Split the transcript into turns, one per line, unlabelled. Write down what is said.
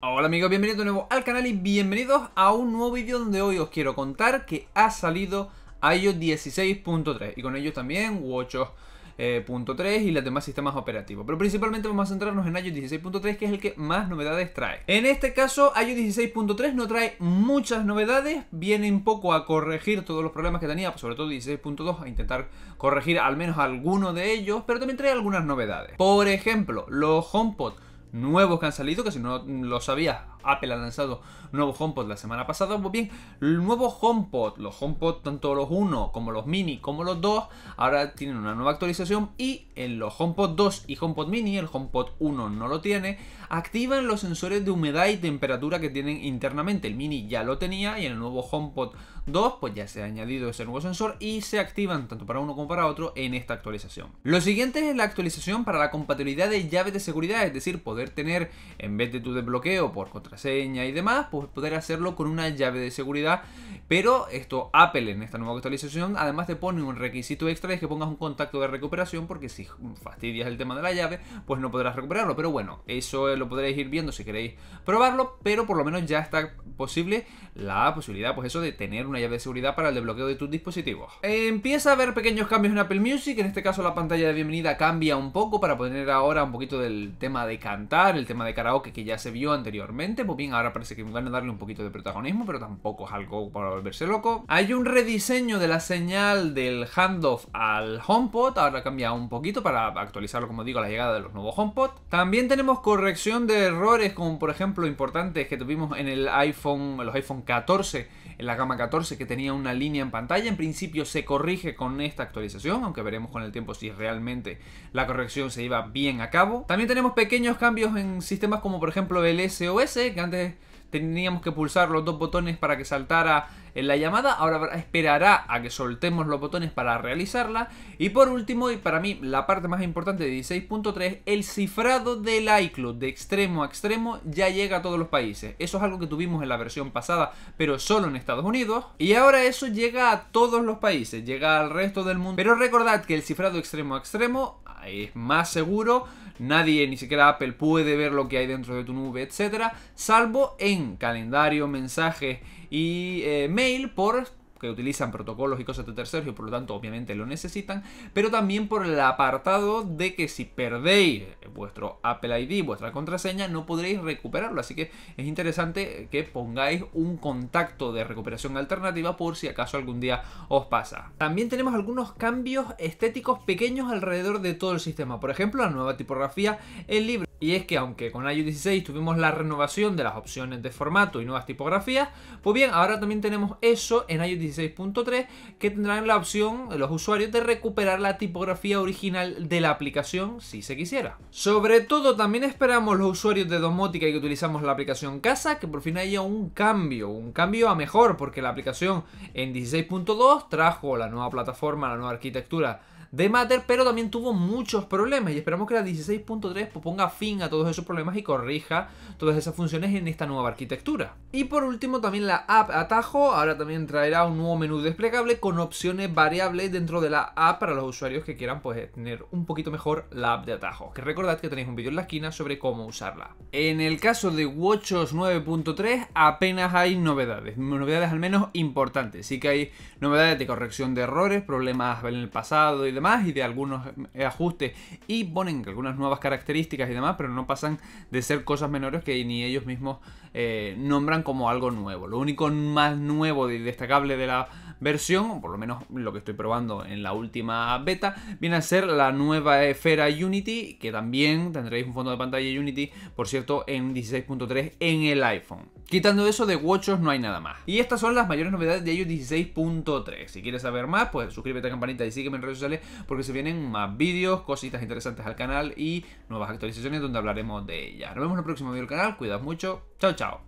Hola amigos, bienvenidos de nuevo al canal y bienvenidos a un nuevo vídeo donde hoy os quiero contar que ha salido iOS 16.3 y con ellos también 83 eh, y los demás sistemas operativos pero principalmente vamos a centrarnos en iOS 16.3 que es el que más novedades trae en este caso iOS 16.3 no trae muchas novedades viene un poco a corregir todos los problemas que tenía sobre todo 16.2 a intentar corregir al menos alguno de ellos pero también trae algunas novedades por ejemplo los HomePod nuevos que han salido, que si no lo sabía Apple ha lanzado nuevos HomePod la semana pasada, pues bien, el nuevo HomePod, los HomePod, tanto los 1 como los mini como los 2, ahora tienen una nueva actualización y en los HomePod 2 y HomePod mini, el HomePod 1 no lo tiene, activan los sensores de humedad y temperatura que tienen internamente. El mini ya lo tenía y en el nuevo HomePod 2 pues ya se ha añadido ese nuevo sensor y se activan tanto para uno como para otro en esta actualización. Lo siguiente es la actualización para la compatibilidad de llaves de seguridad, es decir, poder tener en vez de tu desbloqueo por contraseña y demás, pues poder hacerlo con una llave de seguridad pero esto, Apple en esta nueva actualización, además te pone un requisito extra es que pongas un contacto de recuperación, porque si fastidias el tema de la llave, pues no podrás recuperarlo. Pero bueno, eso lo podréis ir viendo si queréis probarlo, pero por lo menos ya está posible la posibilidad, pues eso, de tener una llave de seguridad para el desbloqueo de tus dispositivos. Empieza a haber pequeños cambios en Apple Music, en este caso la pantalla de bienvenida cambia un poco para poner ahora un poquito del tema de cantar, el tema de karaoke que ya se vio anteriormente, pues bien, ahora parece que van a darle un poquito de protagonismo, pero tampoco es algo para verse loco. Hay un rediseño de la señal del handoff al HomePod, ahora cambia un poquito para actualizarlo, como digo, a la llegada de los nuevos HomePod. También tenemos corrección de errores, como por ejemplo importantes que tuvimos en el iPhone, los iPhone 14, en la gama 14, que tenía una línea en pantalla. En principio se corrige con esta actualización, aunque veremos con el tiempo si realmente la corrección se iba bien a cabo. También tenemos pequeños cambios en sistemas como por ejemplo el SOS, que antes teníamos que pulsar los dos botones para que saltara eh, la llamada, ahora esperará a que soltemos los botones para realizarla. Y por último, y para mí la parte más importante de 16.3, el cifrado del iCloud de extremo a extremo ya llega a todos los países. Eso es algo que tuvimos en la versión pasada, pero solo en Estados Unidos. Y ahora eso llega a todos los países, llega al resto del mundo. Pero recordad que el cifrado extremo a extremo es más seguro, nadie, ni siquiera Apple, puede ver lo que hay dentro de tu nube, etcétera, salvo en calendario, mensajes y eh, mail por que utilizan protocolos y cosas de terceros y por lo tanto obviamente lo necesitan, pero también por el apartado de que si perdéis vuestro Apple ID, vuestra contraseña, no podréis recuperarlo. Así que es interesante que pongáis un contacto de recuperación alternativa por si acaso algún día os pasa. También tenemos algunos cambios estéticos pequeños alrededor de todo el sistema. Por ejemplo, la nueva tipografía, el Libre. Y es que aunque con iOS 16 tuvimos la renovación de las opciones de formato y nuevas tipografías, pues bien, ahora también tenemos eso en iOS 16.3 que tendrán la opción los usuarios de recuperar la tipografía original de la aplicación si se quisiera. Sobre todo también esperamos los usuarios de Domótica y que utilizamos la aplicación Casa que por fin haya un cambio, un cambio a mejor porque la aplicación en 16.2 trajo la nueva plataforma, la nueva arquitectura de Matter, pero también tuvo muchos problemas y esperamos que la 16.3 pues, ponga fin a todos esos problemas y corrija todas esas funciones en esta nueva arquitectura. Y por último también la app atajo, ahora también traerá un nuevo menú desplegable con opciones variables dentro de la app para los usuarios que quieran pues tener un poquito mejor la app de atajo, que recordad que tenéis un vídeo en la esquina sobre cómo usarla. En el caso de WatchOS 9.3 apenas hay novedades, novedades al menos importantes, sí que hay novedades de corrección de errores, problemas en el pasado y demás y de algunos eh, ajustes y ponen algunas nuevas características y demás, pero no pasan de ser cosas menores que ni ellos mismos eh, nombran como algo nuevo. Lo único más nuevo y destacable de la versión, por lo menos lo que estoy probando en la última beta, viene a ser la nueva esfera Unity, que también tendréis un fondo de pantalla Unity, por cierto, en 16.3 en el iPhone. Quitando eso de WatchOS no hay nada más. Y estas son las mayores novedades de iOS 16.3. Si quieres saber más, pues suscríbete a la campanita y sígueme en redes sociales porque se vienen más vídeos, cositas interesantes al canal y nuevas actualizaciones donde hablaremos de ella. Nos vemos en el próximo vídeo del canal, cuidaos mucho, chao chao.